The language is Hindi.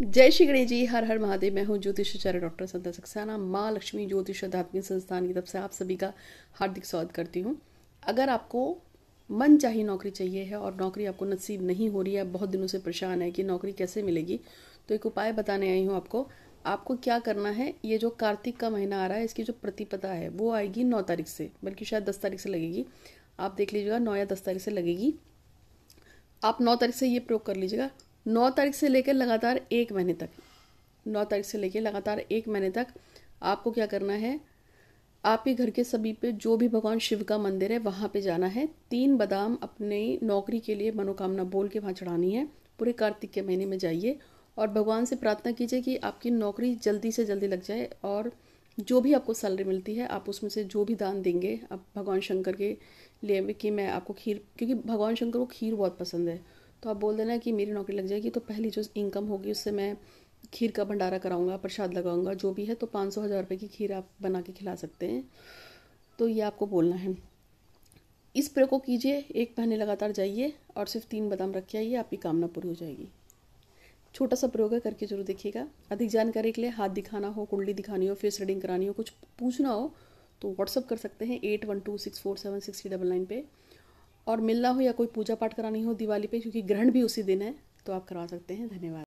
जय श्री गणेश जी हर हर महादेव मैं हूँ ज्योतिषाचार्य डॉक्टर संता सक्सेना माँ लक्ष्मी ज्योतिष अध्यात्मिक संस्थान की तरफ से आप सभी का हार्दिक स्वागत करती हूँ अगर आपको मन चाहिए नौकरी चाहिए है और नौकरी आपको नसीब नहीं हो रही है बहुत दिनों से परेशान है कि नौकरी कैसे मिलेगी तो एक उपाय बताने आई हूँ आपको आपको क्या करना है ये जो कार्तिक का महीना आ रहा है इसकी जो प्रतिपदा है वो आएगी नौ तारीख से बल्कि शायद दस तारीख से लगेगी आप देख लीजिएगा नौ या दस तारीख से लगेगी आप नौ तारीख से ये प्रयोग कर लीजिएगा नौ तारीख से लेकर लगातार एक महीने तक नौ तारीख से लेकर लगातार एक महीने तक आपको क्या करना है आपके घर के सभी पे जो भी भगवान शिव का मंदिर है वहाँ पे जाना है तीन बादाम अपनी नौकरी के लिए मनोकामना बोल के वहाँ चढ़ानी है पूरे कार्तिक के महीने में जाइए और भगवान से प्रार्थना कीजिए कि आपकी नौकरी जल्दी से जल्दी लग जाए और जो भी आपको सैलरी मिलती है आप उसमें से जो भी दान देंगे आप भगवान शंकर के लिए कि मैं आपको खीर क्योंकि भगवान शंकर को खीर बहुत पसंद है तो आप बोल देना कि मेरी नौकरी लग जाएगी तो पहली जो इनकम होगी उससे मैं खीर का भंडारा कराऊंगा प्रसाद लगाऊंगा जो भी है तो पाँच सौ हज़ार रुपये की खीर आप बना के खिला सकते हैं तो ये आपको बोलना है इस प्रयोग को कीजिए एक महीने लगातार जाइए और सिर्फ तीन बादाम रख के आइए आपकी कामना पूरी हो जाएगी छोटा सा प्रयोग है करके जरूर देखिएगा अधिक जानकारी के लिए हाथ दिखाना हो कुंडली दिखानी हो फेस रीडिंग करानी हो कुछ पूछना हो तो व्हाट्सअप कर सकते हैं eight one two six four seven six three double nine पर और मिलना हो या कोई पूजा पाठ करानी हो दिवाली पे क्योंकि ग्रहण भी उसी दिन है तो आप करवा सकते हैं धन्यवाद